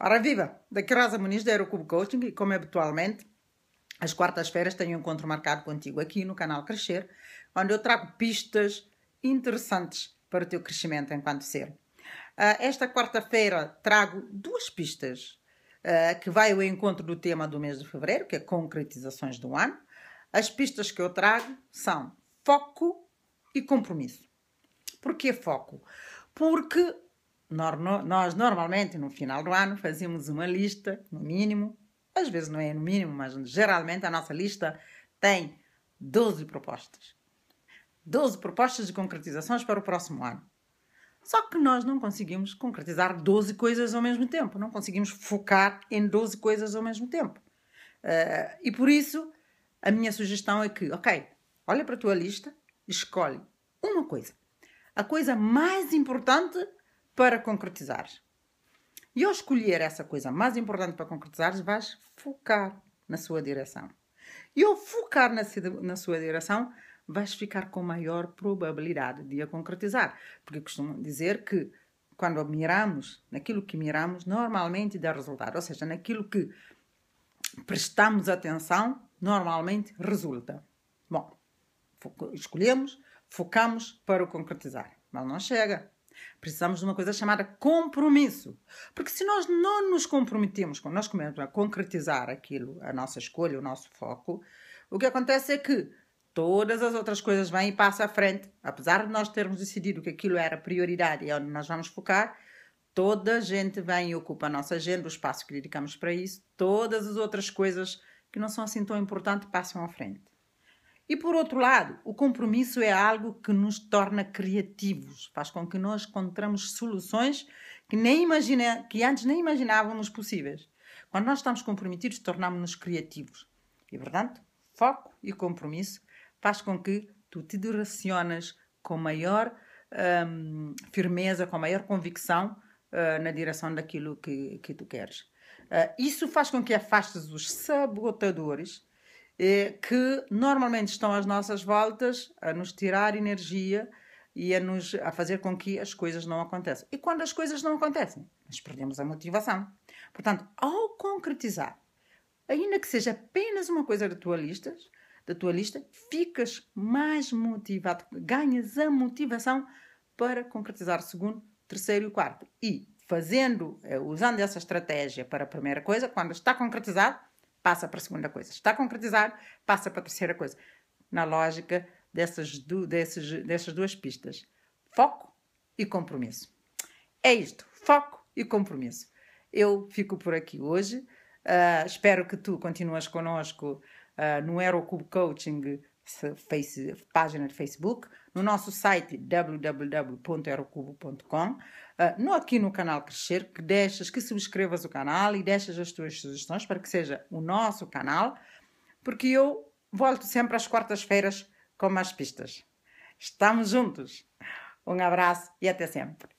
Ora viva! Daqui Rosa Muniz da Aerocube Coaching e como é habitualmente, às quartas-feiras tenho um encontro marcado contigo aqui no canal Crescer, onde eu trago pistas interessantes para o teu crescimento enquanto ser. Uh, esta quarta-feira trago duas pistas uh, que vai ao encontro do tema do mês de fevereiro, que é concretizações do ano. As pistas que eu trago são foco e compromisso. Por que foco? Porque nós normalmente no final do ano fazemos uma lista, no mínimo, às vezes não é no mínimo, mas geralmente a nossa lista tem 12 propostas. 12 propostas de concretizações para o próximo ano. Só que nós não conseguimos concretizar 12 coisas ao mesmo tempo, não conseguimos focar em 12 coisas ao mesmo tempo. Uh, e por isso, a minha sugestão é que, ok, olha para a tua lista, escolhe uma coisa. A coisa mais importante para concretizar. E ao escolher essa coisa mais importante para concretizar, vais focar na sua direção. E ao focar na, na sua direção, vais ficar com maior probabilidade de a concretizar. Porque costumam dizer que quando miramos naquilo que miramos, normalmente dá resultado. Ou seja, naquilo que prestamos atenção, normalmente resulta. Bom, escolhemos, focamos para o concretizar. Mas não chega. Precisamos de uma coisa chamada compromisso. Porque se nós não nos comprometemos com nós mesmos a concretizar aquilo, a nossa escolha, o nosso foco, o que acontece é que todas as outras coisas vêm e passam à frente. Apesar de nós termos decidido que aquilo era prioridade e é onde nós vamos focar, toda a gente vem e ocupa a nossa agenda, o espaço que dedicamos para isso, todas as outras coisas que não são assim tão importantes passam à frente. E por outro lado, o compromisso é algo que nos torna criativos, faz com que nós encontramos soluções que, nem imagina, que antes nem imaginávamos possíveis. Quando nós estamos comprometidos, tornamos-nos criativos. E, portanto, foco e compromisso faz com que tu te direcionas com maior hum, firmeza, com maior convicção uh, na direção daquilo que, que tu queres. Uh, isso faz com que afastes os sabotadores é que normalmente estão às nossas voltas a nos tirar energia e a, nos, a fazer com que as coisas não aconteçam. E quando as coisas não acontecem, nós perdemos a motivação. Portanto, ao concretizar, ainda que seja apenas uma coisa da tua lista, da tua lista, ficas mais motivado, ganhas a motivação para concretizar o segundo, terceiro e quarto. E fazendo, eh, usando essa estratégia para a primeira coisa, quando está concretizado, passa para a segunda coisa. Está concretizado, passa para a terceira coisa. Na lógica dessas, du dessas, dessas duas pistas: foco e compromisso. É isto: foco e compromisso. Eu fico por aqui hoje. Uh, espero que tu continuas connosco uh, no Aerocube Coaching face, página de Facebook, no nosso site www.aerocubo.com, uh, ah, no, aqui no canal Crescer, que deixas, que subscrevas o canal e deixas as tuas sugestões para que seja o nosso canal, porque eu volto sempre às quartas-feiras com mais pistas. Estamos juntos! Um abraço e até sempre!